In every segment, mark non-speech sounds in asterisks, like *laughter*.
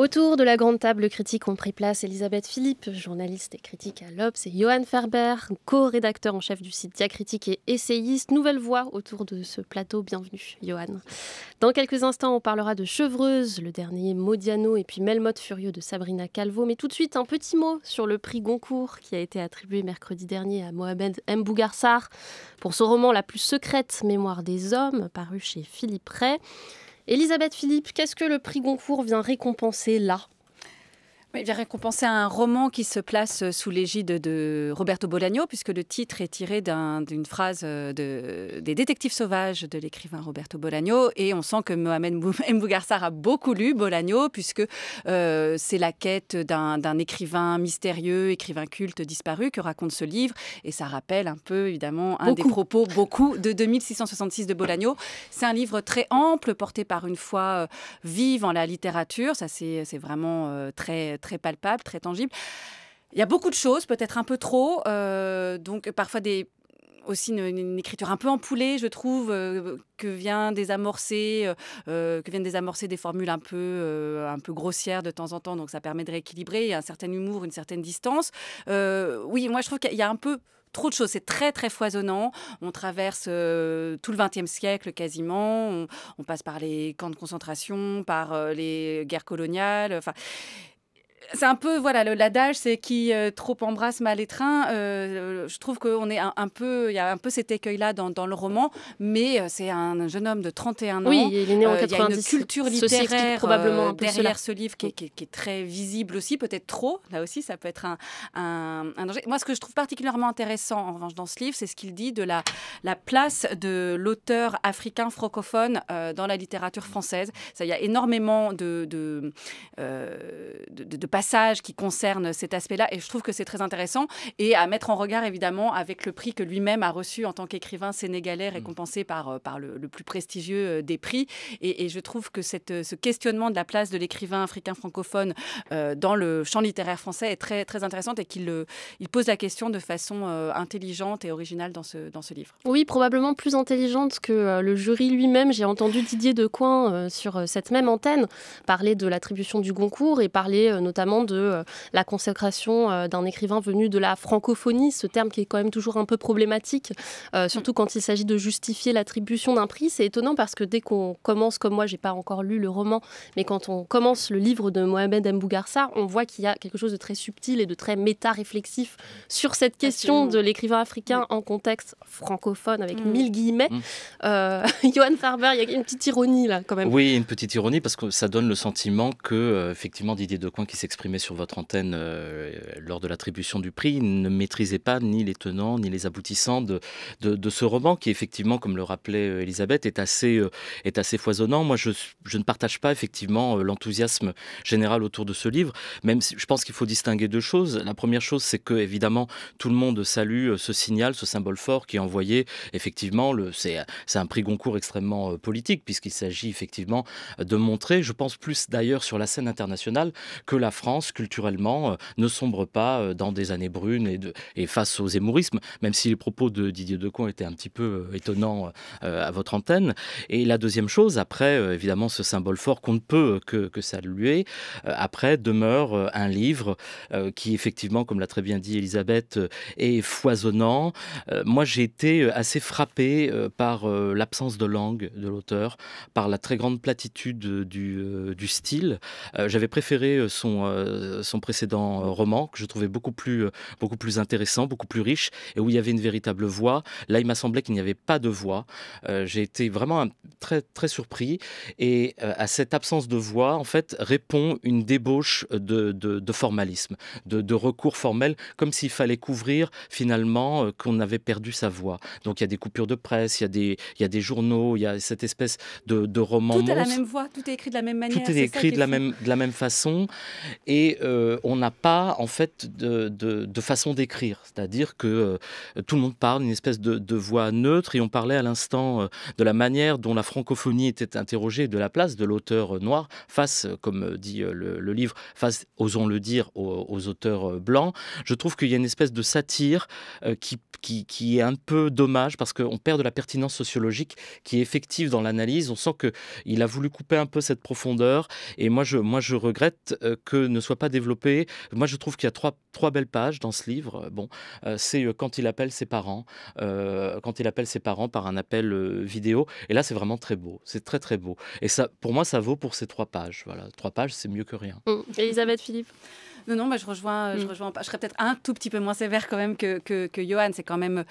Autour de la grande table critique ont pris place Elisabeth Philippe, journaliste et critique à l'Obs, et Johan Ferber, co-rédacteur en chef du site Diacritique et essayiste. Nouvelle voix autour de ce plateau. Bienvenue, Johan. Dans quelques instants, on parlera de Chevreuse, le dernier Modiano, et puis Melmotte Furieux de Sabrina Calvo. Mais tout de suite, un petit mot sur le prix Goncourt qui a été attribué mercredi dernier à Mohamed M. Bougarsar pour son roman La plus secrète mémoire des hommes, paru chez Philippe Ray. Elisabeth Philippe, qu'est-ce que le prix Goncourt vient récompenser là il vient récompensé un roman qui se place sous l'égide de Roberto Bolaño, puisque le titre est tiré d'une phrase euh, de, des Détectives sauvages de l'écrivain Roberto Bolaño. Et on sent que Mohamed *laughs* Mbougarsar a beaucoup lu Bolaño, puisque euh, c'est la quête d'un écrivain mystérieux, écrivain culte disparu que raconte ce livre. Et ça rappelle un peu, évidemment, un des propos, beaucoup, de 2666 de Bolaño. C'est un livre très ample, porté par une foi euh, vive en la littérature. Ça, c'est vraiment très très palpable, très tangible. Il y a beaucoup de choses, peut-être un peu trop, euh, donc parfois des, aussi une, écriture un peu empoulée, je trouve, que vient désamorcer, que viennent désamorcer euh, euh, des formules un peu, un peu grossières de temps en temps. Donc ça permet de rééquilibrer. Il y a un certain humour, une certaine distance. oui, moi je trouve qu'il y a un peu trop de choses. C'est très, très foisonnant. On traverse tout le XXe siècle quasiment. On, passe par les camps de concentration, par les guerres coloniales. Enfin, c'est un peu, voilà, l'adage, c'est qui euh, trop embrasse mal étreint. Euh, je trouve qu'on est un, peu, il y a un peu cet écueil-là dans, dans, le roman, mais euh, c'est un jeune homme de 31 ans. Oui, il est né en 90. Euh, il y a une culture littéraire derrière ce livre qui est, qui, très visible aussi, peut-être trop. Là aussi, ça peut être un, un, danger. Moi, ce que je trouve particulièrement intéressant, en revanche, dans ce livre, c'est ce qu'il dit de la, la place de l'auteur africain francophone dans la littérature française. Ça, il y a énormément de, de, de, de qui concerne cet aspect-là. Et je trouve que c'est très intéressant et à mettre en regard, évidemment, avec le prix que lui-même a reçu en tant qu'écrivain sénégalais mmh. récompensé par, euh, par le, plus prestigieux euh, des prix. Et, je trouve que cette, ce questionnement de la place de l'écrivain africain francophone euh, dans le champ littéraire français est très, très intéressante et qu'il il pose la question de façon intelligente et originale dans ce, dans ce livre. Oui, probablement plus intelligente que le jury lui-même. J'ai entendu Didier Decoing sur cette même antenne parler de l'attribution du Goncourt et parler notamment de euh, la consécration euh, d'un écrivain venu de la francophonie, ce terme qui est quand même toujours un peu problématique, euh, mm. surtout quand il s'agit de justifier l'attribution d'un prix. C'est étonnant parce que dès qu'on commence, comme moi, j'ai pas encore lu le roman, mais quand on commence le livre de Mohamed Mbougarsa, on voit qu'il y a quelque chose de très subtil et de très méta-réflexif sur cette question de l'écrivain africain en contexte francophone, avec mm. mille guillemets. Mm. *laughs* Johan Farber, il y a une petite ironie là, quand même. Oui, une petite ironie parce que ça donne le sentiment que, effectivement, effectivement, Didier Decoin qui s'exprime sur votre antenne euh, lors de l'attribution du prix, ne maîtrisait pas ni les tenants ni les aboutissants de, de, ce roman qui, effectivement, comme le rappelait euh, Elisabeth, est assez, euh, est assez foisonnant. Moi, je, je ne partage pas, effectivement, l'enthousiasme général autour de ce livre, même si je pense qu'il faut distinguer deux choses. La première chose, c'est que, évidemment, tout le monde salue ce signal, ce symbole fort qui est envoyé, effectivement, c'est un prix Goncourt extrêmement politique, puisqu'il s'agit, effectivement, de montrer, je pense plus d'ailleurs sur la scène internationale, que la France, culturellement, euh, ne sombre pas euh, dans des années brunes et, de, et face aux émourismes, même si les propos de Didier Decon étaient un petit peu euh, étonnants à votre antenne. Et la deuxième chose, après, évidemment, ce symbole fort qu'on ne peut que, saluer, après demeure un livre qui, effectivement, comme l'a très bien dit Elisabeth, est foisonnant. Moi, j'ai été assez frappé par l'absence de langue de l'auteur, par la très grande platitude du, du style. J'avais préféré son euh, son précédent euh, roman, que je trouvais beaucoup plus, euh, beaucoup plus intéressant, beaucoup plus riche, et où il y avait une véritable voix. Là, il m'a semblé qu'il n'y avait pas de voix. J'ai été vraiment très, très surpris. Et à cette absence de voix, en fait, répond une débauche de, de, formalisme, de, recours formel, comme s'il fallait couvrir finalement qu'on avait perdu sa voix. Donc il y a des coupures de presse, il y a des, il y a des journaux, il y a cette espèce de, roman. Tout la même voix, tout est écrit de la même manière. Tout est, écrit de, la même, de la même façon et euh, on n'a pas en fait de, façon d'écrire, c'est-à-dire que euh, tout le monde parle une espèce de, voix neutre et on parlait à l'instant euh, de la manière dont la francophonie était interrogée de la place de l'auteur noir face, comme dit le, livre, face, osons le dire, aux, auteurs blancs. Je trouve qu'il y a une espèce de satire qui, est un peu dommage parce qu'on perd de la pertinence sociologique qui est effective dans l'analyse. On sent qu'il a voulu couper un peu cette profondeur et moi je, moi, je regrette que ne soit pas développé. Moi, je trouve qu'il y a trois, trois belles pages dans ce livre. Euh, bon, euh, c'est euh, quand il appelle ses parents, quand il appelle ses parents par un appel vidéo. Et là, c'est vraiment très beau. C'est très, très beau. Et ça, pour moi, ça vaut pour ces trois pages. Voilà, trois pages, c'est mieux que rien. Mm. Elisabeth Philippe non, non, bah, je rejoins, euh, je mm. pas. Je serais peut-être un tout petit peu moins sévère quand même que, que, Johan. C'est quand même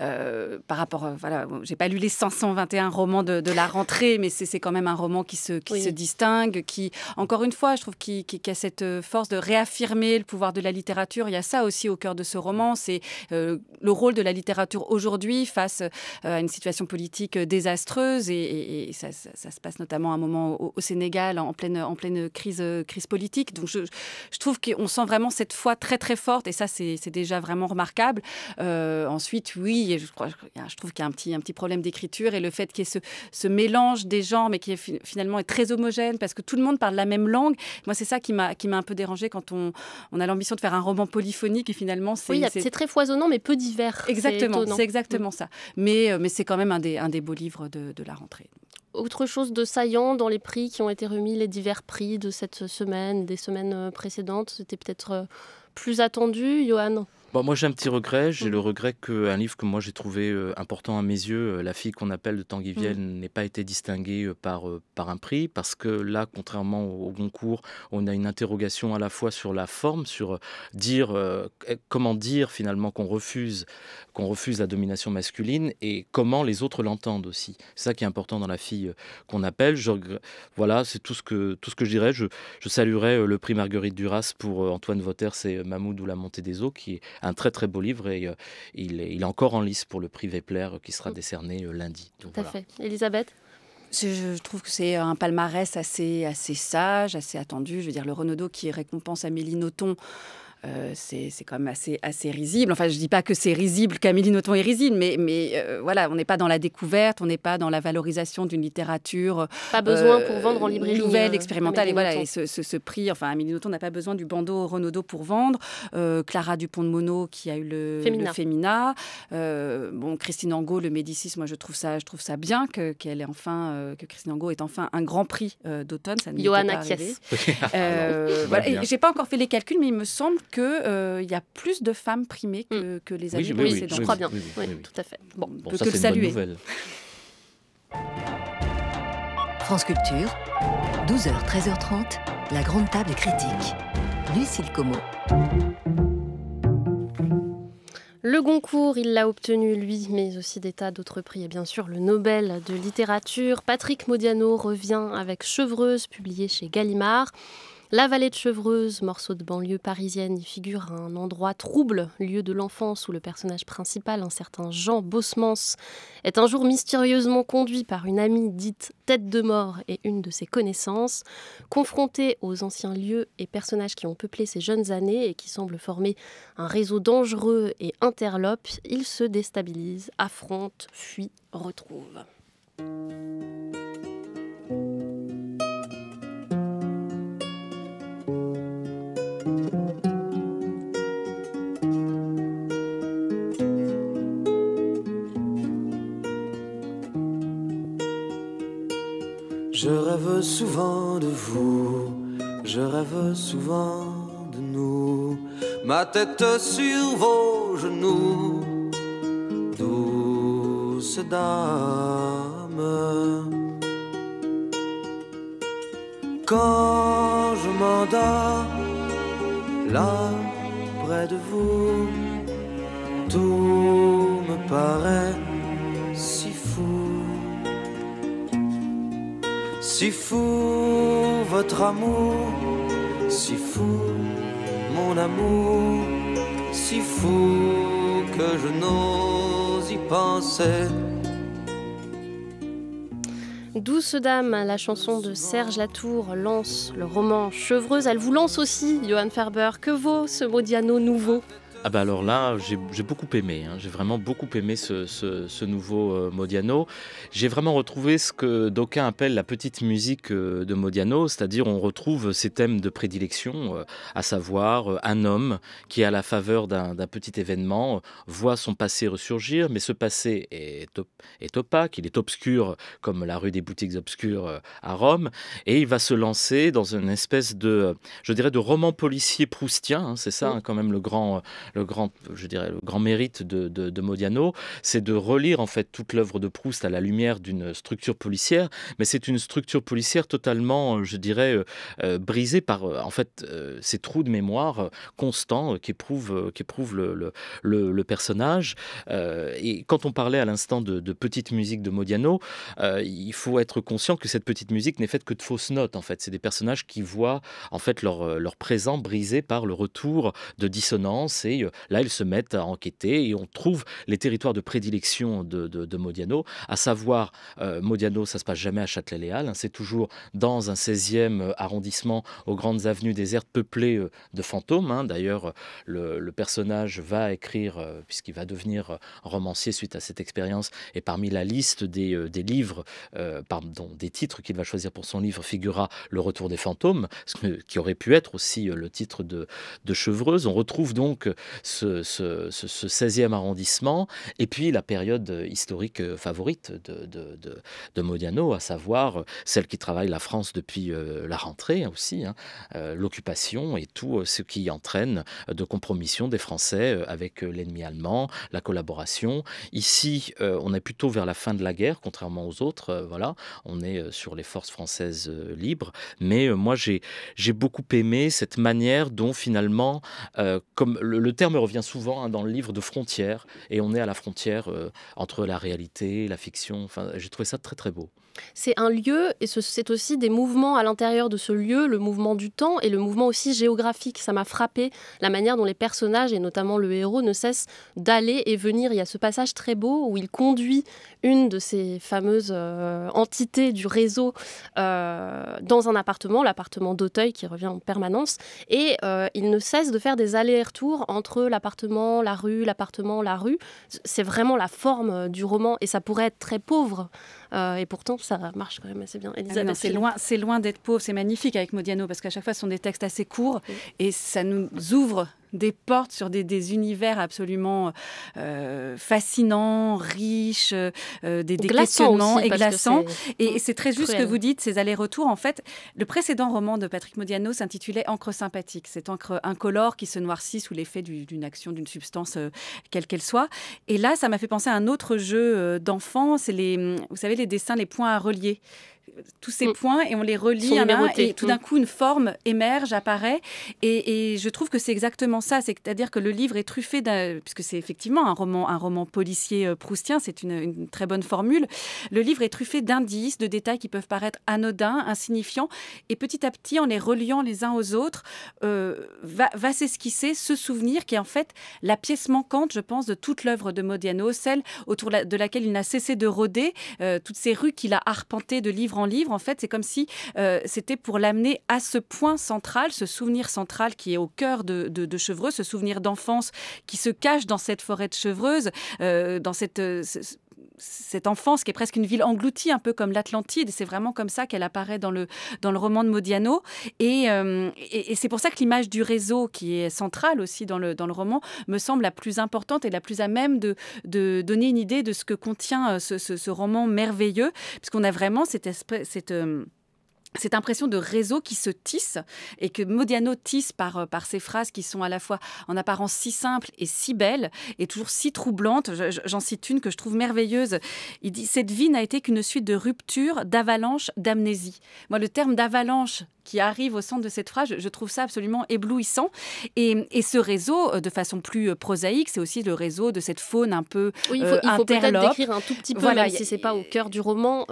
euh, par rapport. Euh, voilà, j'ai pas lu les 521 romans de, la rentrée, mais c'est quand même un roman qui se, qui se distingue, qui, encore une fois, je trouve qu'il qui, a cette force de réaffirmer le pouvoir de la littérature. Il y a ça aussi au cœur de ce roman. C'est le rôle de la littérature aujourd'hui face à une situation politique désastreuse. Et, ça, ça, se passe notamment à un moment au, Sénégal, en pleine, en pleine crise, crise politique. Donc je, je trouve que on sent vraiment cette foi très très forte et ça c'est déjà vraiment remarquable. Euh, ensuite, oui, je, trouve qu'il y a un petit, problème d'écriture et le fait qu'il y ait ce, mélange des genres mais qui finalement est très homogène parce que tout le monde parle la même langue. Moi, c'est ça qui m'a un peu dérangé quand on, a l'ambition de faire un roman polyphonique et finalement c'est... c'est très foisonnant mais peu divers. Exactement, c'est exactement mm. ça. Euh, mais, c'est quand même un des, beaux livres de la rentrée autre chose de saillant dans les prix qui ont été remis, les divers prix de cette semaine, des semaines euh, précédentes, c'était peut-être euh, plus attendu, Johan moi j'ai un petit regret, j'ai mm. le regret qu'un livre que moi j'ai trouvé euh, important à mes yeux, euh, La fille qu'on appelle de Tanguy mm. Vielle, n'ait pas été distingué euh, par, par un prix, parce que là, contrairement au, bon Goncourt, on a une interrogation à la fois sur la forme, sur dire comment dire finalement qu'on refuse, qu'on refuse la domination masculine et comment les autres l'entendent aussi. C'est ça qui est important dans La fille qu'on appelle. voilà, c'est tout ce que tout ce que je dirais. Je, je saluerais le prix Marguerite Duras pour Antoine Vauter c'est Mahmoud ou La montée des eaux, qui est un très très beau livre et euh, il, est, encore en lice pour le prix Vepler euh, qui sera mm. décerné euh, lundi. Tout à fait. Elisabeth je trouve que c'est un palmarès assez, assez sage, assez attendu. Je veux dire, le Renaudot qui récompense Amélie Nothomb euh, c'est quand même assez, assez risible. Enfin, je ne dis pas que c'est risible, Camille Nothomb est risible, mais, mais euh, voilà, on n'est pas dans la découverte, on n'est pas dans la valorisation d'une littérature. Pas besoin pour euh, vendre en librairie. Nouvelle, expérimentale. Et voilà, et ce, prix, enfin, Amélie Nothomb n'a pas besoin du bandeau Renaudot pour vendre. Clara Dupont de Mono qui a eu le Fémina. bon, Christine Angot, le Médicis, moi je trouve ça, je trouve ça bien que, qu'elle est enfin, que Christine Angot est enfin un grand prix d'automne. Johanna Kies. *laughs* Ah j'ai pas encore fait les calculs, mais il me semble qu'il euh, il y a plus de femmes primées que, mm. les années je crois bien. Oui, tout à fait. Bon, que le saluer. France Culture, 12h, 13h30, la grande table critique. Lucille Como. Le Goncourt, il l'a obtenu lui, mais aussi des tas d'autres prix. Et bien sûr, le Nobel de littérature. Patrick Modiano revient avec Chevreuse, publié chez Gallimard. La vallée de Chevreuse, morceau de banlieue parisienne, y figure à un endroit trouble, lieu de l'enfance où le personnage principal, un certain Jean Bosmans, est un jour mystérieusement conduit par une amie dite tête de mort et une de ses connaissances, confronté aux anciens lieux et personnages qui ont peuplé ses jeunes années et qui semblent former un réseau dangereux et interlope, il se déstabilise, affronte, fuit, retrouve. Je rêve souvent de vous, je rêve souvent de nous, ma tête sur vos genoux, douce dame. Quand je m'endors, là, près de vous, tout me paraît Si fou votre amour, si fou mon amour, si fou que je n'ose y penser. Douce Dame, la chanson de Serge Latour, lance le roman Chevreuse. Elle vous lance aussi, Johan Ferber. Que vaut ce diano nouveau ah bah alors là, j'ai beaucoup aimé, hein. j'ai vraiment beaucoup aimé ce, ce, nouveau euh, Modiano. J'ai vraiment retrouvé ce que d'aucuns appellent la petite musique euh, de Modiano, c'est-à-dire on retrouve ses thèmes de prédilection, euh, à savoir un homme qui, à la faveur d'un petit événement, voit son passé ressurgir, mais ce passé est, est, opaque, il est obscur, comme la rue des boutiques obscures à Rome, et il va se lancer dans une espèce de, je dirais, de roman policier proustien, hein, c'est ça mmh. hein, quand même le grand le grand, je dirais, le grand mérite de, Modiano, c'est de relire en fait toute l'œuvre de Proust à la lumière d'une structure policière, mais c'est une structure policière totalement, je dirais, euh, euh, brisée par euh, en fait ces trous de mémoire constants qu'éprouve le, personnage. et quand on parlait à l'instant de, petite musique de Modiano, il faut être conscient que cette petite musique n'est faite que de fausses notes en fait. C'est des personnages qui voient en fait leur, leur présent brisé par le retour de dissonance et euh, là, ils se mettent à enquêter et on trouve les territoires de prédilection de, Modiano, à savoir, euh, Modiano, ça se passe jamais à Châtelet-Léal, hein, c'est toujours dans un 16e euh, arrondissement aux grandes avenues désertes peuplées de fantômes. Hein. D'ailleurs, le, personnage va écrire, puisqu'il va devenir romancier suite à cette expérience, et parmi la liste des, livres, pardon, des titres qu'il va choisir pour son livre figura Le Retour des fantômes, qui aurait pu être aussi le titre de Chevreuse. On retrouve donc ce, ce, 16e arrondissement, et puis la période euh, historique euh, favorite de, de, de, Modiano, à savoir euh, celle qui travaille la France depuis la rentrée aussi, hein, l'occupation et tout ce qui entraîne de compromissions des Français avec l'ennemi allemand, la collaboration. Ici, on est plutôt vers la fin de la guerre, contrairement aux autres. voilà, on est sur les forces françaises libres, mais moi j'ai j'ai beaucoup aimé cette manière dont finalement, comme le, le terme me revient souvent hein, dans le livre de Frontières et on est à la frontière euh, entre la réalité, la fiction. Enfin, j'ai trouvé ça très très beau. C'est un lieu et c'est aussi des mouvements à l'intérieur de ce lieu, le mouvement du temps et le mouvement aussi géographique. Ça m'a frappé la manière dont les personnages et notamment le héros ne cessent d'aller et venir. Il y a ce passage très beau où il conduit une de ces fameuses euh, entités du réseau euh, dans un appartement, l'appartement d'Auteuil qui revient en permanence, et euh, il ne cesse de faire des allers-retours entre l'appartement, la rue, l'appartement, la rue. C'est vraiment la forme du roman et ça pourrait être très pauvre. Euh, et pourtant, ça marche quand même assez bien. Ah, c'est loin, d'être pauvre, c'est magnifique avec Modiano, parce qu'à chaque fois, ce sont des textes assez courts et ça nous ouvre des portes sur des, univers absolument euh, fascinants, riches, euh, des, des et glaçants. Et c'est très juste ce que vous dites, ces allers-retours. En fait, le précédent roman de Patrick Modiano s'intitulait Encre sympathique, cette encre incolore qui se noircit sous l'effet d'une action, d'une substance euh, quelle qu'elle soit. Et là, ça m'a fait penser à un autre jeu d'enfance. c'est les, vous savez, les dessins, les points à relier tous ces mm. points et on les relie et tout mm. d'un coup une forme émerge, apparaît. Et, je trouve que c'est exactement ça, c'est-à-dire que le livre est truffé, puisque c'est effectivement un roman, un roman policier euh, proustien, c'est une, très bonne formule. Le livre est truffé d'indices, de détails qui peuvent paraître anodins, insignifiants, et petit à petit, en les reliant les uns aux autres, euh, va, va s'esquisser ce souvenir qui est en fait la pièce manquante, je pense, de toute l'œuvre de Modiano, celle autour de laquelle il n'a cessé de rôder, euh, toutes ces rues qu'il a arpentées de livres en livre, en fait, c'est comme si euh, c'était pour l'amener à ce point central, ce souvenir central qui est au cœur de, de, Chevreux, ce souvenir d'enfance qui se cache dans cette forêt de Chevreuse, euh, dans cette, euh, cette enfance qui est presque une ville engloutie, un peu comme l'Atlantide. C'est vraiment comme ça qu'elle apparaît dans le, dans le roman de Modiano. Euh, et, c'est pour ça que l'image du réseau, qui est centrale aussi dans le, dans le roman, me semble la plus importante et la plus à même de, de donner une idée de ce que contient euh, ce, roman merveilleux, puisqu'on a vraiment cette espèce... Cette, euh, cette impression de réseau qui se tisse et que Modiano tisse par, euh, par ses phrases qui sont à la fois en apparence si simples et si belles et toujours si troublantes. J'en cite une que je trouve merveilleuse. Il dit Cette vie n'a été qu'une suite de ruptures, d'avalanches, d'amnésie. Moi, le terme d'avalanche qui arrive au centre de cette phrase, je trouve ça absolument éblouissant. Et, ce réseau, euh, de façon plus euh, prosaïque, c'est aussi le réseau de cette faune un peu oui, il euh, faut, peut-être décrire un tout petit peu, voilà, même si c'est pas au cœur du roman,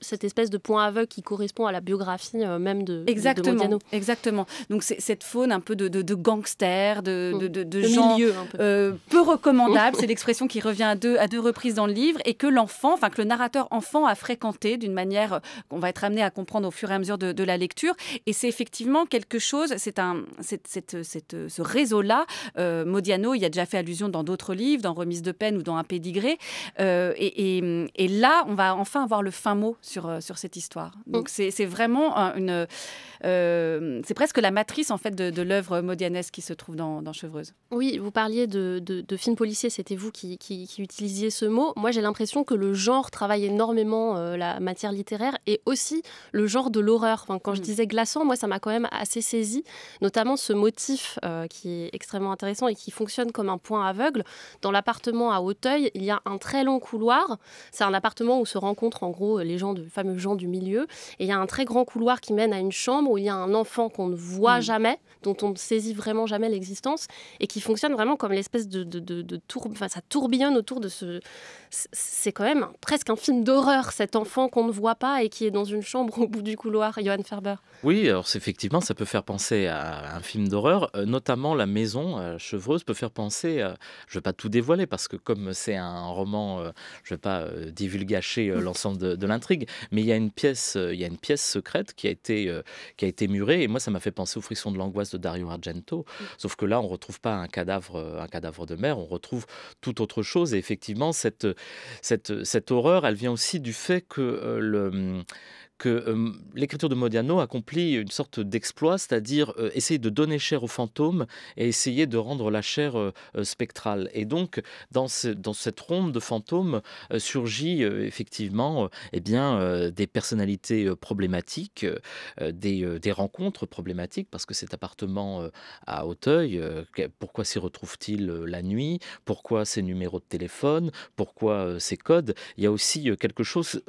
cette espèce de point aveugle qui correspond à la biographie même de, exactement, Exactement. Donc c'est cette faune un peu de, gangster, de gangsters, de, mm. milieu, peu. peu. recommandables, *laughs* c'est l'expression qui revient à deux, à deux reprises dans le livre, et que l'enfant, enfin que le narrateur enfant a fréquenté d'une manière qu'on va être amené à comprendre au fur et à mesure de la lecture. Et c'est effectivement quelque chose, c'est un, ce réseau-là, euh, Modiano, il y a déjà fait allusion dans d'autres livres, dans Remise de peine ou dans Un pédigré. Euh, et, là, on va enfin avoir le fin mot sur, euh, sur cette histoire. Donc c'est, c'est vraiment une... c'est presque la matrice en fait de, de l'œuvre modianesque qui se trouve dans, Chevreuse. Oui, vous parliez de, film policier, c'était vous qui, qui, utilisiez ce mot. Moi, j'ai l'impression que le genre travaille énormément la matière littéraire et aussi le genre de l'horreur. Enfin, quand je mm. disais glaçant, moi, ça m'a quand même assez saisi, notamment ce motif euh, qui est extrêmement intéressant et qui fonctionne comme un point aveugle. Dans l'appartement à Hauteuil, il y a un très long couloir. C'est un appartement où se rencontrent en gros les gens, de, fameux gens du milieu. Et il y a un très grand couloir qui mène à une chambre où il y a un enfant qu'on ne voit mm. jamais, dont on ne saisit vraiment jamais l'existence, et qui fonctionne vraiment comme l'espèce de, tour Enfin, ça tourbillonne autour de ce. C'est quand même presque un film d'horreur, cet enfant qu'on ne voit pas et qui est dans une chambre au bout du couloir, Johan Ferber. Oui, alors effectivement, ça peut faire penser à un film d'horreur, euh, notamment La Maison euh, Chevreuse peut faire penser, euh, je ne vais pas tout dévoiler parce que comme c'est un roman, je ne vais pas divulgâcher l'ensemble de, l'intrigue, mais il y, a une pièce, il y a une pièce secrète qui a été, qui a été murée et moi ça m'a fait penser au frisson de l'angoisse de Dario Argento, mm. sauf que là on ne retrouve pas un cadavre, un cadavre de mer, on retrouve tout autre chose et effectivement cette, cette, cette horreur, elle vient aussi du fait que le que euh, l'écriture de Modiano accomplit une sorte d'exploit, c'est-à-dire euh, essayer de donner chair aux fantômes et essayer de rendre la chair euh, spectrale. Et donc, dans, dans cette ronde de fantômes surgit effectivement eh bien, des personnalités problématiques, des, rencontres problématiques, parce que cet appartement à Hauteuil, pourquoi s'y retrouve-t-il la nuit Pourquoi ces numéros de téléphone Pourquoi ces codes Il y a aussi quelque chose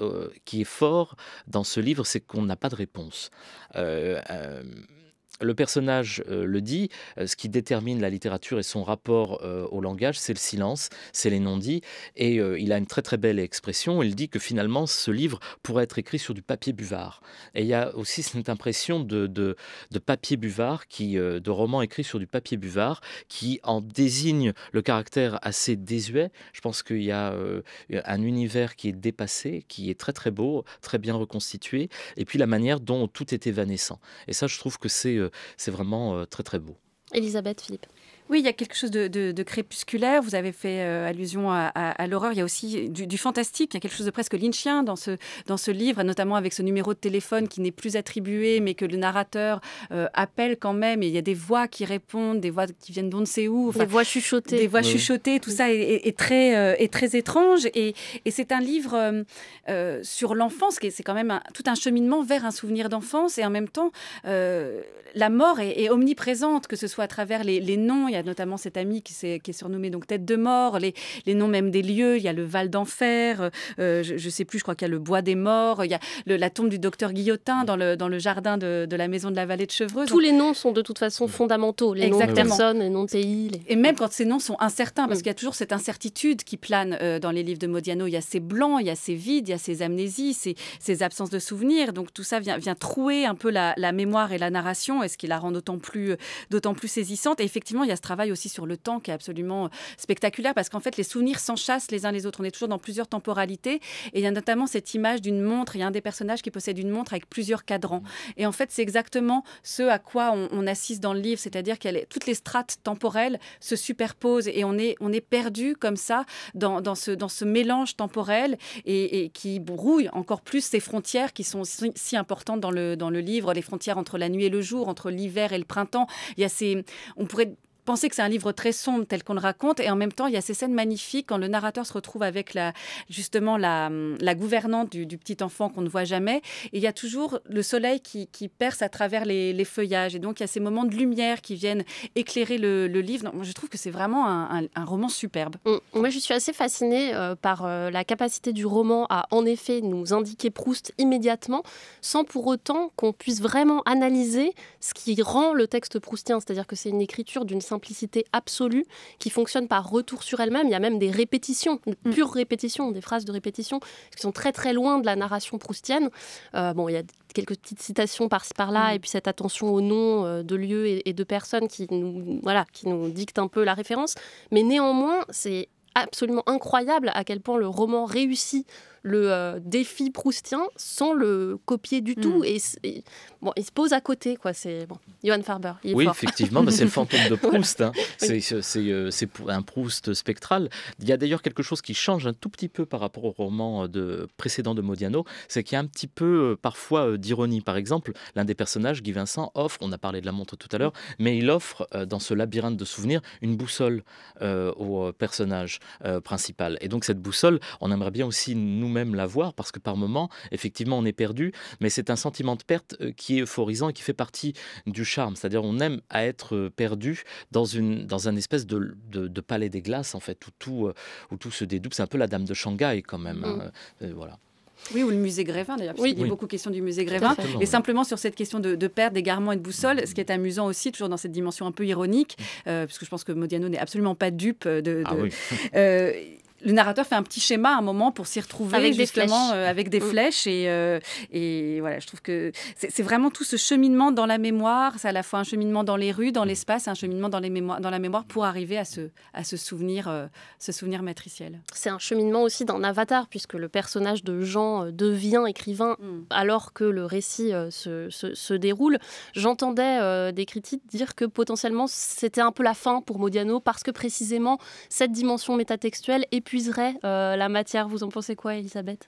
qui est fort dans ce livre, c'est qu'on n'a pas de réponse. Euh, euh, le personnage euh, le dit, euh, ce qui détermine la littérature et son rapport euh, au langage, c'est le silence, c'est les non-dits. Et il a une très très belle expression. Il dit que finalement, ce livre pourrait être écrit sur du papier buvard. Et il y a aussi cette impression de, de, papier buvard, qui, de roman écrit sur du papier buvard, qui en désigne le caractère assez désuet. Je pense qu'il y a un univers qui est dépassé, qui est très très beau, très bien reconstitué. Et puis la manière dont tout est évanescent. Et ça, je trouve que c'est c'est vraiment euh, très très beau. Elisabeth Philippe. Oui, il y a quelque chose de, crépusculaire. Vous avez fait euh, allusion à, l'horreur. Il y a aussi du, fantastique. Il y a quelque chose de presque lynchien dans ce, dans ce livre, notamment avec ce numéro de téléphone qui n'est plus attribué, mais que le narrateur euh, appelle quand même. Et il y a des voix qui répondent, des voix qui viennent d'on ne sait où. des voix chuchotées. Des voix chuchotées. Tout ça est, très, euh, très étrange. Et, c'est un livre sur l'enfance, qui c'est quand même tout un cheminement vers un souvenir d'enfance. Et en même temps, la mort est, omniprésente, que ce soit à travers les, les noms. Il a notamment cet ami qui, est, qui est surnommé donc Tête de mort, les, les noms même des lieux, il y a le Val d'Enfer, euh, euh, je ne sais plus, je crois qu'il y a le Bois des Morts, il y a la tombe du docteur Guillotin dans le, dans le jardin de, la maison de la vallée de Chevreuse. Tous les noms sont de toute façon fondamentaux, les noms de personnes, les noms de pays. Et même quand ces noms sont incertains, parce mm. qu'il y a toujours cette incertitude qui plane euh, dans les livres de Modiano, il y a ces blancs, il y a ces vides, il y a ces amnésies, ces, absences de souvenirs, donc tout ça vient, vient trouer un peu la, mémoire et la narration, et ce qui la rend d'autant plus, plus saisissante. Et effectivement, il y a travail aussi sur le temps qui est absolument euh, spectaculaire parce qu'en fait, les souvenirs s'enchassent les uns les autres. On est toujours dans plusieurs temporalités. Et il y a notamment cette image d'une montre. Il y a un des personnages qui possède une montre avec plusieurs cadrans. Et en fait, c'est exactement ce à quoi on, assiste dans le livre, c'est-à-dire que toutes les strates temporelles se superposent et on est, on est perdu comme ça dans, dans, ce, dans ce mélange temporel et, qui brouille encore plus ces frontières qui sont si, si, importantes dans le, dans le livre, les frontières entre la nuit et le jour, entre l'hiver et le printemps. Il y a ces, on pourrait que c'est un livre très sombre tel qu'on le raconte, et en même temps, il y a ces scènes magnifiques quand le narrateur se retrouve avec la, justement la, la gouvernante du, petit enfant qu'on ne voit jamais, et il y a toujours le soleil qui, perce à travers les, feuillages, et donc il y a ces moments de lumière qui viennent éclairer le, livre. moi, je trouve que c'est vraiment un, roman superbe. Mm. Moi, je suis assez fascinée euh, par euh, la capacité du roman à, en effet, nous indiquer Proust immédiatement, sans pour autant qu'on puisse vraiment analyser ce qui rend le texte proustien, c'est-à-dire que c'est une écriture d'une simple simplicité absolue qui fonctionne par retour sur elle-même. Il y a même des répétitions, mm. pure répétition, des phrases de répétition qui sont très très loin de la narration proustienne. Euh, bon, il y a quelques petites citations par-ci par-là, mm. et puis cette attention au nom euh, de lieux et, de personnes qui nous, voilà, qui nous dicte un peu la référence. Mais néanmoins, c'est absolument incroyable à quel point le roman réussit le euh, défi proustien sans le copier du hmm. tout. Et, bon, il se pose à côté, quoi. C'est bon, Johan Farber. oui, effectivement, mais c'est le *laughs* fantôme de Proust. Hein. C'est euh, un Proust spectral. Il y a d'ailleurs quelque chose qui change un tout petit peu par rapport au roman euh, de, précédent de Modiano, c'est qu'il y a un petit peu parfois d'ironie. Par exemple, l'un des personnages, Guy Vincent, offre, on a parlé de la montre tout à l'heure, mm. mais il offre dans ce labyrinthe de souvenirs une boussole au personnage principal. Et donc cette boussole, on aimerait bien aussi nous même la voir parce que par moments, effectivement, on est perdu, mais c'est un sentiment de perte euh, qui est euphorisant et qui fait partie du charme. C'est-à-dire, on aime à être euh, perdu dans, une, dans un espèce de, de, palais des glaces, en fait, où tout, euh, où tout se dédouble. C'est un peu la dame de Shanghai, quand même. Hein, mm. voilà. Oui, ou le musée Grévin d'ailleurs, oui. il y a beaucoup question questions du musée Grévin. Et simplement sur cette question de, de des d'égarement et de boussole, ce qui est amusant aussi, toujours dans cette dimension un peu ironique, puisque je pense que Modiano n'est absolument pas dupe de... Ah *laughs* le narrateur fait un petit schéma à un moment pour s'y retrouver avec justement des euh, avec des mm. flèches et, euh, et voilà je trouve que c'est vraiment tout ce cheminement dans la mémoire c'est à la fois un cheminement dans les rues dans mm. l'espace un cheminement dans les mémoires dans la mémoire pour arriver à ce à ce souvenir euh, ce souvenir matriciel c'est un cheminement aussi d'un avatar puisque le personnage de Jean devient écrivain mm. alors que le récit se, se, déroule j'entendais des critiques dire que potentiellement c'était un peu la fin pour Modiano parce que précisément cette dimension métatextuelle est Puiserait euh, la matière. Vous en pensez quoi, Elisabeth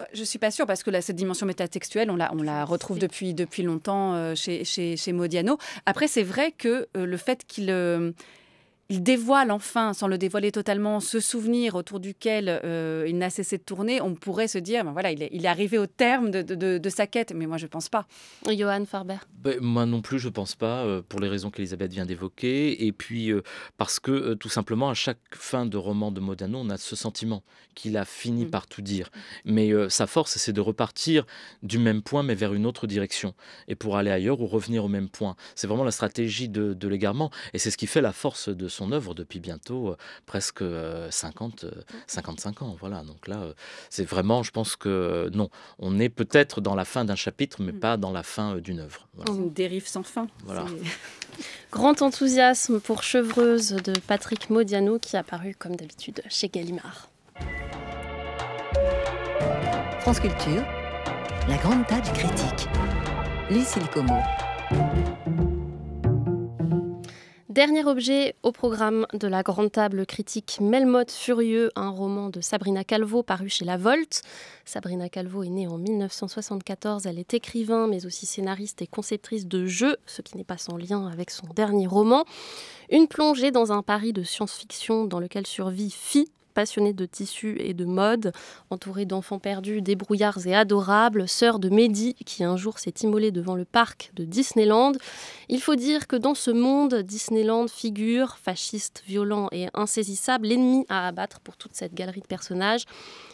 euh, je suis pas sûre parce que cette dimension métatextuelle, on la, on la retrouve depuis, depuis longtemps euh, chez, chez Modiano. Après, c'est vrai que le fait qu'il il dévoile enfin, sans le dévoiler totalement, ce souvenir autour duquel euh, il n'a cessé de tourner, on pourrait se dire, ben voilà, il est, arrivé au terme de, sa quête. Mais moi, je ne pense pas. Johan Farber ben, Moi non plus, je ne pense pas, euh, pour les raisons qu'Elisabeth vient d'évoquer. Et puis, euh, parce que, tout simplement, à chaque fin de roman de Modano, on a ce sentiment qu'il a fini mm. par tout dire. Mais sa force, c'est de repartir du même point, mais vers une autre direction. Et pour aller ailleurs ou revenir au même point. C'est vraiment la stratégie de, de l'égarement. Et c'est ce qui fait la force de son son œuvre depuis bientôt euh, presque 50, euh, 55 euh, ans. Voilà, donc là, c'est vraiment, je pense que non, on est peut-être dans la fin d'un chapitre, mais mm. pas dans la fin d'une œuvre. on dérive sans fin. Voilà. *laughs* Grand enthousiasme pour Chevreuse de Patrick Modiano qui a paru comme d'habitude chez Gallimard. France Culture, la grande table critique. Lucille Como. Dernier objet au programme de la grande table critique Melmoth Furieux, un roman de Sabrina Calvo paru chez La Volte. Sabrina Calvo est née en 1974, elle est écrivain mais aussi scénariste et conceptrice de jeux, ce qui n'est pas sans lien avec son dernier roman. Une plongée dans un Paris de science-fiction dans lequel survit Phi, passionnée de tissu et de mode, entourée d'enfants perdus, débrouillards et adorables, sœur de Mehdi qui un jour s'est immolée devant le parc de Disneyland. Il faut dire que dans ce monde, Disneyland figure, fasciste, violent et insaisissable, l'ennemi à abattre pour toute cette galerie de personnages.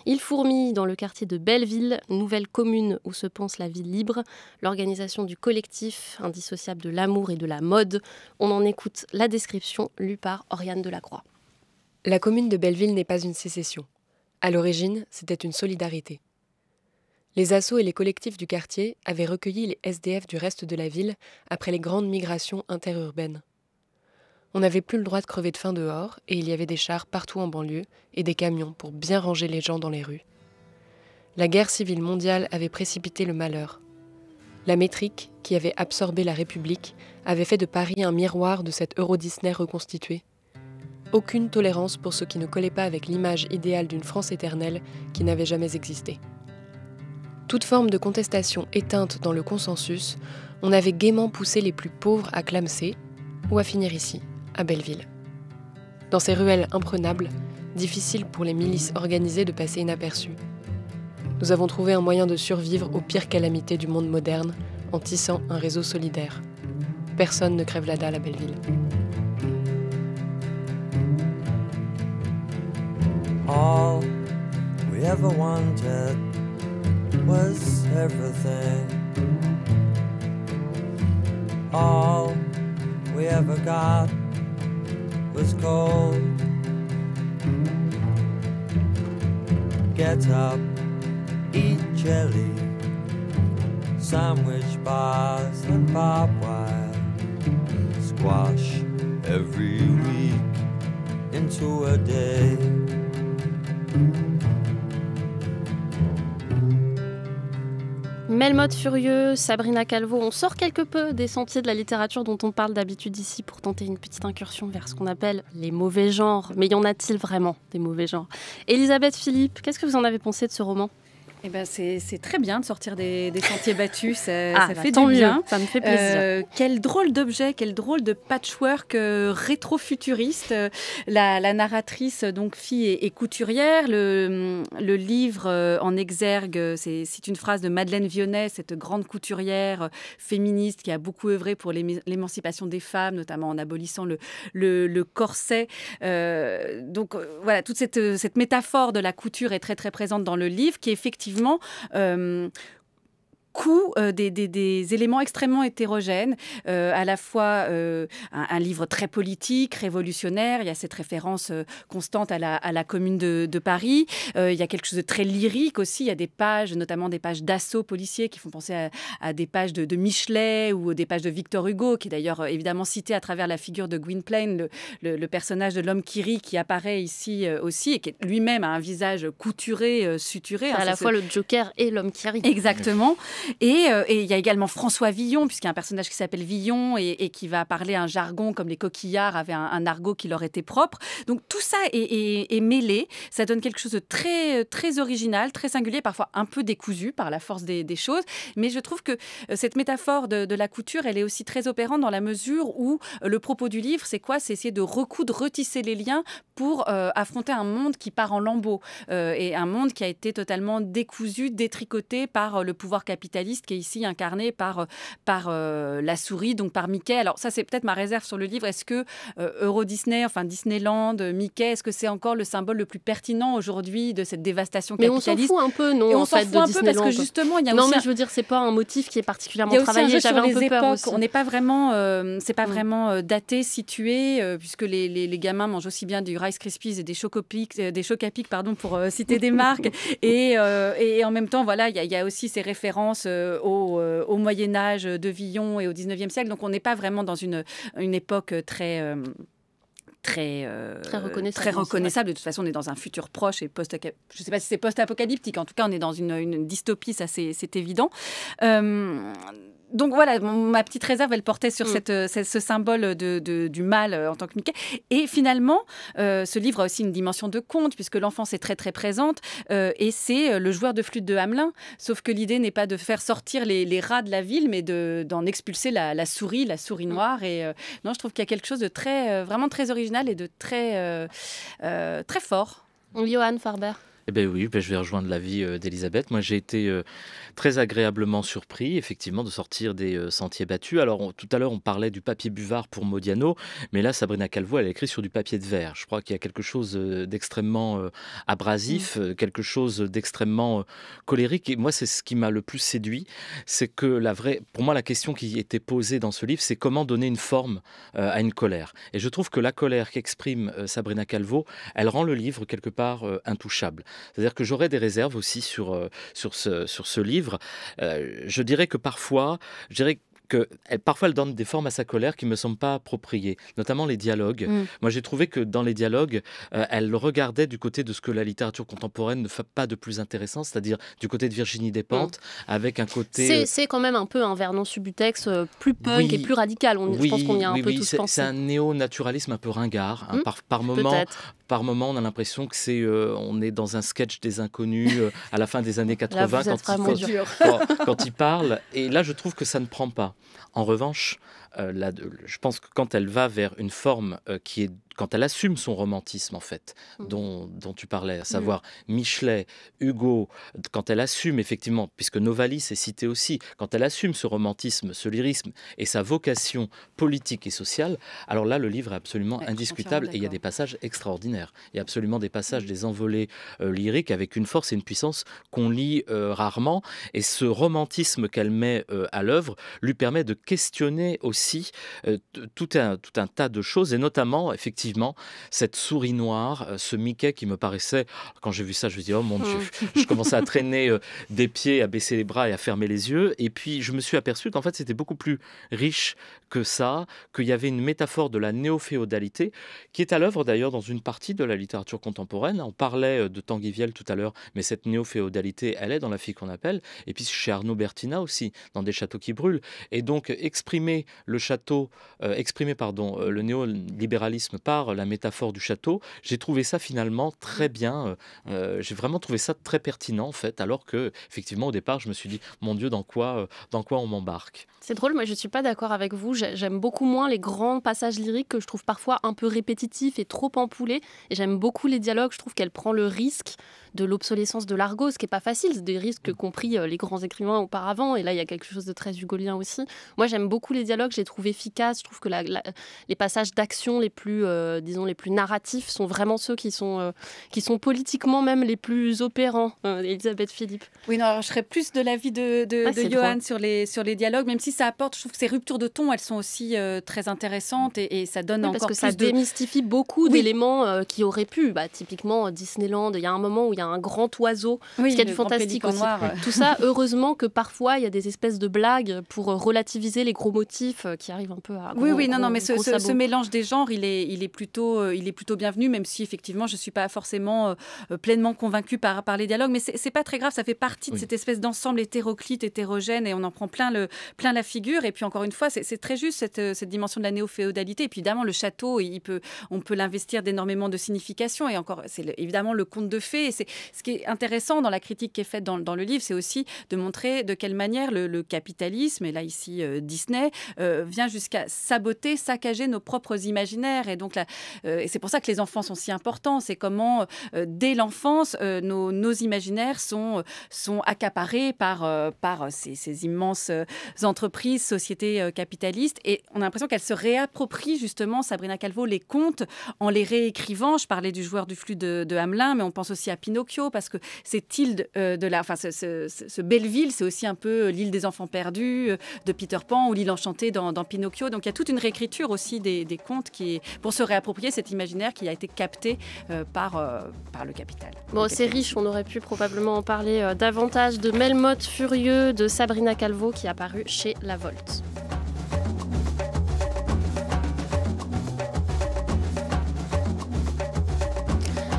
Il fourmille dans le quartier de Belleville, nouvelle commune où se pense la vie libre, l'organisation du collectif, indissociable de l'amour et de la mode. On en écoute la description lue par Oriane Delacroix. La commune de Belleville n'est pas une sécession. À l'origine, c'était une solidarité. Les assauts et les collectifs du quartier avaient recueilli les SDF du reste de la ville après les grandes migrations interurbaines. On n'avait plus le droit de crever de faim dehors et il y avait des chars partout en banlieue et des camions pour bien ranger les gens dans les rues. La guerre civile mondiale avait précipité le malheur. La métrique, qui avait absorbé la République, avait fait de Paris un miroir de cette Euro Disney reconstituée aucune tolérance pour ceux qui ne collait pas avec l'image idéale d'une France éternelle qui n'avait jamais existé. Toute forme de contestation éteinte dans le consensus, on avait gaiement poussé les plus pauvres à clamser ou à finir ici, à Belleville. Dans ces ruelles imprenables, difficile pour les milices organisées de passer inaperçues. Nous avons trouvé un moyen de survivre aux pires calamités du monde moderne en tissant un réseau solidaire. Personne ne crève la dalle à Belleville. All we ever wanted was everything. All we ever got was cold. Get up, eat jelly, sandwich bars and barbed wire, squash every week into a day. Melmoth Furieux, Sabrina Calvo, on sort quelque peu des sentiers de la littérature dont on parle d'habitude ici pour tenter une petite incursion vers ce qu'on appelle les mauvais genres. Mais y en a-t-il vraiment des mauvais genres Elisabeth Philippe, qu'est-ce que vous en avez pensé de ce roman eh ben, c'est très bien de sortir des, sentiers battus, ça, ah, bah, fait tant du bien. Ça me fait plaisir. Euh, quel drôle d'objet, quel drôle de patchwork euh, rétro-futuriste. La, narratrice, donc fille et, couturière, le, livre euh, en exergue, c'est une phrase de Madeleine Vionnet, cette grande couturière féministe qui a beaucoup œuvré pour l'émancipation des femmes, notamment en abolissant le, le, corset. donc voilà, toute cette, cette métaphore de la couture est très très présente dans le livre qui effectivement effectivement, euh, Coup euh, des, des, éléments extrêmement hétérogènes, euh, à la fois euh, un, livre très politique, révolutionnaire, il y a cette référence constante à la, à la commune de, Paris, il y a quelque chose de très lyrique aussi, il y a des pages, notamment des pages d'assaut policiers qui font penser à, des pages de, Michelet ou des pages de Victor Hugo, qui est d'ailleurs évidemment cité à travers la figure de Gwynplaine, le, personnage de l'homme qui rit qui apparaît ici aussi et qui lui-même a un visage couturé, suturé. Hein, à la fois le Joker et l'homme qui rit. Exactement. Euh, et il y a également François Villon, puisqu'il y a un personnage qui s'appelle Villon et, qui va parler un jargon comme les coquillards avaient un, argot qui leur était propre. Donc tout ça est, mêlé. Ça donne quelque chose de très, très original, très singulier, parfois un peu décousu par la force des, choses. Mais je trouve que euh, cette métaphore de, la couture, elle est aussi très opérante dans la mesure où euh, le propos du livre, c'est quoi C'est essayer de recoudre, retisser les liens pour affronter un monde qui part en lambeaux et un monde qui a été totalement décousu, détricoté par le pouvoir capital qui est ici incarné par, euh, par euh, la souris, donc par Mickey. Alors ça, c'est peut-être ma réserve sur le livre. Est-ce que euh, Euro Disney, enfin Disneyland, Mickey, est-ce que c'est encore le symbole le plus pertinent aujourd'hui de cette dévastation capitaliste Mais on s'en fout un peu, non en on un Disneyland. peu parce que justement, il y a non, mais je veux dire, c'est pas un motif qui est particulièrement travaillé. un, peu aussi. On n'est pas vraiment, c'est pas mm. vraiment daté, situé, puisque les, les, gamins mangent aussi bien du Rice Krispies et des Chocopics, des Chocapics, pardon, pour citer des *laughs* marques. Et, et, en même temps, voilà, il y, y, a aussi ces références euh, au, euh, au Moyen Âge de Villon et au 19e siècle. Donc on n'est pas vraiment dans une, une époque très... Euh, très, très, reconnaissable. De toute façon, on est dans un futur proche et post je sais pas si c'est post-apocalyptique. En tout cas, on est dans une, dystopie, ça c'est évident donc voilà, ma petite réserve, elle portait sur mm. euh, ce symbole du mal euh, en tant que Mickey. Et finalement, euh, ce livre a aussi une dimension de conte, puisque l'enfance est très très présente, et c'est le joueur de flûte de Hamelin, sauf que l'idée n'est pas de faire sortir les, rats de la ville, mais d'en expulser la, souris, la souris mm. noire. Et non, je trouve qu'il y a quelque chose de très, vraiment très original et de très, très fort. Johan Farber. Eh bien oui, ben je vais rejoindre la vie euh, d'Elisabeth. Moi, j'ai été euh, très agréablement surpris, effectivement, de sortir des euh, sentiers battus. Alors, tout à l'heure, on parlait du papier buvard pour Modiano, mais là, Sabrina Calvo, elle écrit sur du papier de verre. Je crois qu'il y a quelque chose d'extrêmement abrasif, mm. quelque chose d'extrêmement colérique. Et moi, c'est ce qui m'a le plus séduit. C'est que la vraie. Pour moi, la question qui était posée dans ce livre, c'est comment donner une forme à une colère. Et je trouve que la colère qu'exprime Sabrina Calvo, elle rend le livre quelque part intouchable. C'est-à-dire que j'aurais des réserves aussi sur, euh, sur, ce, sur ce livre. Euh, je dirais que parfois, je dirais que elle, eh, parfois elle donne des formes à sa colère qui me semblent pas appropriées, notamment les dialogues. Mm. Moi, j'ai trouvé que dans les dialogues, elle euh, elle regardait du côté de ce que la littérature contemporaine ne fait pas de plus intéressant, c'est-à-dire du côté de Virginie Despentes, mm. avec un côté. C'est quand même un peu un Vernon Subutex plus punk et plus radical. On, oui, je pense qu'on y a un peu tous pensé. C'est un néo-naturalisme un peu ringard, hein, mm. par, par moment par moment, on a l'impression que c'est, euh, on est dans un sketch des inconnus euh, à la fin des années 80 quand, quand, il parle. Et là, je trouve que ça ne prend pas. En revanche, euh, je pense que quand elle va vers une forme euh, qui est, quand elle assume son romantisme en fait, mm. dont, dont, tu parlais, à mm. savoir Michelet, Hugo, quand elle assume effectivement, puisque Novalis est cité aussi, quand elle assume ce romantisme, ce lyrisme et sa vocation politique et sociale, alors là le livre est absolument indiscutable et il y a des passages extraordinaires. Il y a absolument des passages, mm. des envolées euh, lyriques avec une force et une puissance qu'on lit rarement et ce romantisme qu'elle met à l'œuvre lui permet de questionner aussi euh, tout, un, tout un tas de choses, et notamment, effectivement, cette souris noire, euh, ce Mickey qui me paraissait, oh, quand j'ai vu ça, je me suis dit, oh mon Dieu, oh. je commençais à *laughs* traîner euh, des pieds, à baisser les bras et à fermer les yeux, et puis je me suis aperçu qu'en fait, c'était beaucoup plus riche que ça, qu'il y avait une métaphore de la néo-féodalité, qui est à l'œuvre d'ailleurs dans une partie de la littérature contemporaine. On parlait de Tanguy-Viel tout à l'heure, mais cette néo-féodalité, elle est dans La fille qu'on appelle, et puis chez Arnaud Bertina aussi, dans Des châteaux qui brûlent. Et donc, exprimer le le château, euh, exprimé pardon, euh, le néolibéralisme par la métaphore du château, j'ai trouvé ça finalement très bien. Euh, j'ai vraiment trouvé ça très pertinent en fait, alors que effectivement au départ je me suis dit mon Dieu dans quoi dans quoi on m'embarque. C'est drôle, moi je suis pas d'accord avec vous. J'aime beaucoup moins les grands passages lyriques que je trouve parfois un peu répétitifs et trop empoulés. Et j'aime beaucoup les dialogues. Je trouve qu'elle prend le risque de l'obsolescence de l'argot, ce qui n'est pas facile, des risques compris mm. euh, les grands écrivains auparavant. Et là, il y a quelque chose de très hugolien aussi. Moi, j'aime beaucoup les dialogues, je les trouve efficaces. Je trouve que la, les passages d'action les plus, euh, disons, les plus narratifs sont vraiment ceux qui sont, euh, qui sont politiquement même les plus opérants. Hein, Elisabeth Philippe. Oui, non, alors, je serais plus de l'avis de, de, ah, Johan sur les, sur les dialogues, même si ça apporte, je trouve que ces ruptures de ton, elles sont aussi très intéressantes et, ça donne oui, encore parce que ça démystifie beaucoup d'éléments qui auraient pu. Bah, typiquement, Disneyland, il y a un moment où il y a un grand oiseau, oui, parce y a du fantastique aussi. Noir. Tout ça, heureusement que parfois il y a des espèces de blagues pour euh, relativiser les gros motifs euh, qui arrivent un peu à. oui, oui, non, non, mais ce, mélange des genres, il est, il est plutôt, euh, il est plutôt bienvenu, même si effectivement je suis pas forcément pleinement convaincue par, les dialogues, mais c'est pas très grave, ça fait partie de cette espèce d'ensemble hétéroclite, hétérogène, et on en prend plein le, plein la figure. Et puis encore une fois, c'est très juste cette, dimension de la néo-féodalité. Et puis évidemment, le château, il peut, on peut l'investir d'énormément de signification. Et encore, c'est évidemment le conte de fées. Ce qui est intéressant dans la critique qui est faite dans, dans le livre, c'est aussi de montrer de quelle manière le, capitalisme, et là ici euh, Disney, euh, vient jusqu'à saboter, saccager nos propres imaginaires. Et donc euh, et c'est pour ça que les enfants sont si importants. C'est comment, dès l'enfance, nos, nos, imaginaires sont, sont accaparés par, par ces, ces, immenses entreprises, sociétés capitalistes. Et on a l'impression qu'elles se réapproprient justement, Sabrina Calvo, les contes en les réécrivant. Je parlais du joueur du flux de, Hamelin, mais on pense aussi à Pinot parce que cette île euh, de la, enfin ce, ce, ce Belleville, c'est aussi un peu euh, l'île des enfants perdus euh, de Peter Pan ou l'île enchantée dans, Pinocchio. Donc il y a toute une réécriture aussi des, des contes qui, pour se réapproprier cet imaginaire qui a été capté par, par le capital. Bon, c'est riche, on aurait pu probablement en parler davantage de Melmoth Furieux, de Sabrina Calvo qui est apparue chez La Volte.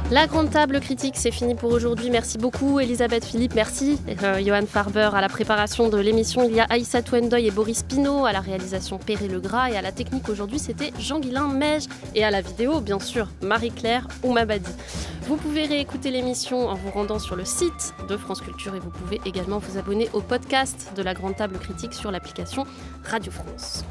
La grande table critique, c'est fini pour aujourd'hui. Merci beaucoup, Elisabeth Philippe, merci. Euh, Johan Farber à la préparation de l'émission. Il y a Aïssa Touendoy et Boris Pinault à la réalisation Le Legras. Et à la technique aujourd'hui, c'était Jean-Guilain Mège. Et à la vidéo, bien sûr, Marie-Claire Oumabadi. Vous pouvez réécouter l'émission en vous rendant sur le site de France Culture et vous pouvez également vous abonner au podcast de la grande table critique sur l'application Radio France.